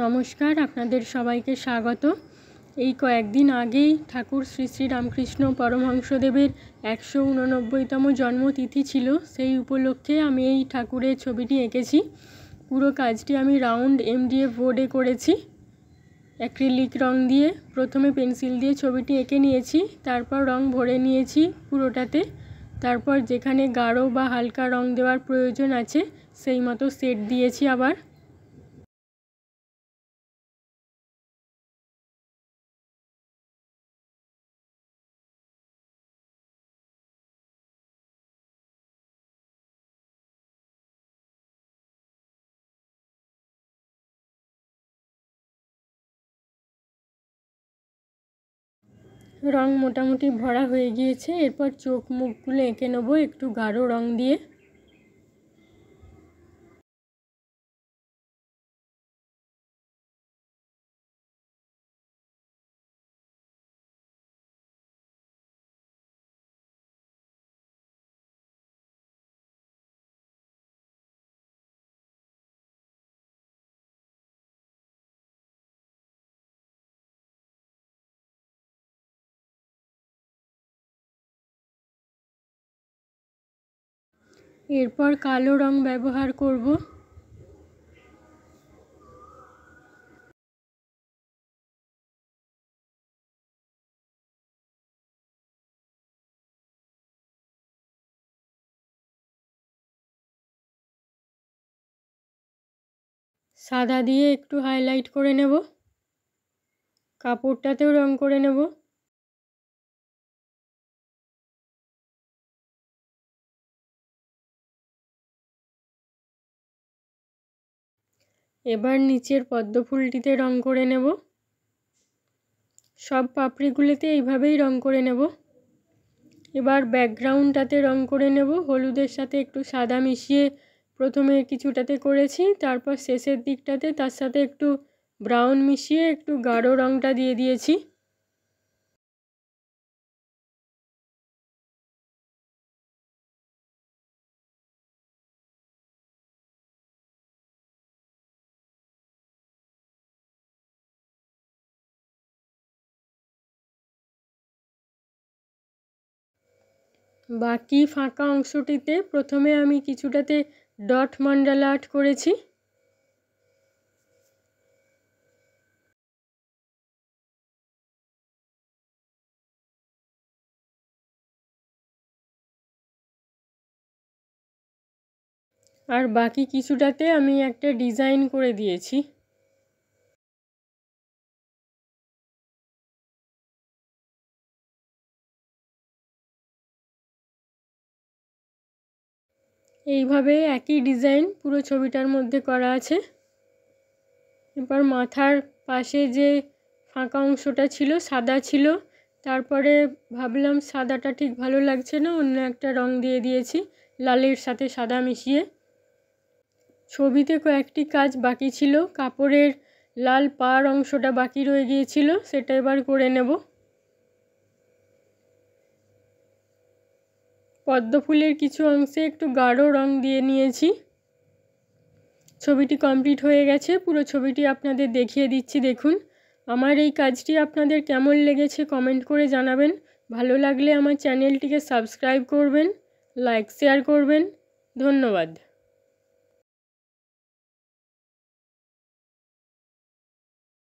নমস্কার আপনাদের সবাইকে স্বাগত এই কয়েকদিন আগেই ঠাকুর শ্রী শ্রী রামকৃষ্ণ পরমহংসদেবের একশো উননব্বইতম জন্মতিথি ছিল সেই উপলক্ষে আমি এই ঠাকুরের ছবিটি এঁকেছি পুরো কাজটি আমি রাউন্ড এমডিএফ বোর্ডে করেছি অ্যাক্রিলিক রং দিয়ে প্রথমে পেন্সিল দিয়ে ছবিটি এঁকে নিয়েছি তারপর রং ভরে নিয়েছি পুরোটাতে তারপর যেখানে গাঢ় বা হালকা রং দেওয়ার প্রয়োজন আছে সেই মতো সেট দিয়েছি আবার রং মোটামুটি ভরা হয়ে গিয়েছে এরপর চোখ মুখগুলো এঁকে নেবো একটু গাঢ় রং দিয়ে এরপর কালো রং ব্যবহার করব সাদা দিয়ে একটু হাইলাইট করে নেব কাপড়টাতেও রং করে নেব এবার নিচের পদ্ম ফুলটিতে রং করে নেব সব পাপড়িগুলিতে এইভাবেই রং করে নেব এবার ব্যাকগ্রাউন্ডটাতে রং করে নেব হলুদের সাথে একটু সাদা মিশিয়ে প্রথমে কিছুটাতে করেছি তারপর শেষের দিকটাতে তার সাথে একটু ব্রাউন মিশিয়ে একটু গাঢ় রঙটা দিয়ে দিয়েছি বাকি ফাঁকা অংশটিতে প্রথমে আমি কিছুটাতে ডট মান্ডালা আর্ট করেছি আর বাকি কিছুটাতে আমি একটা ডিজাইন করে দিয়েছি এইভাবে একই ডিজাইন পুরো ছবিটার মধ্যে করা আছে এবার মাথার পাশে যে ফাঁকা অংশটা ছিল সাদা ছিল তারপরে ভাবলাম সাদাটা ঠিক ভালো লাগছে না অন্য একটা রং দিয়ে দিয়েছি লালের সাথে সাদা মিশিয়ে ছবিতে কয়েকটি কাজ বাকি ছিল কাপড়ের লাল পাড় অংশটা বাকি রয়ে গিয়েছিল সেটা এবার করে নেব পদ্ম ফুলের কিছু অংশে একটু গাঢ় রং দিয়ে নিয়েছি ছবিটি কমপ্লিট হয়ে গেছে পুরো ছবিটি আপনাদের দেখিয়ে দিচ্ছি দেখুন আমার এই কাজটি আপনাদের কেমন লেগেছে কমেন্ট করে জানাবেন ভালো লাগলে আমার চ্যানেলটিকে সাবস্ক্রাইব করবেন লাইক শেয়ার করবেন ধন্যবাদ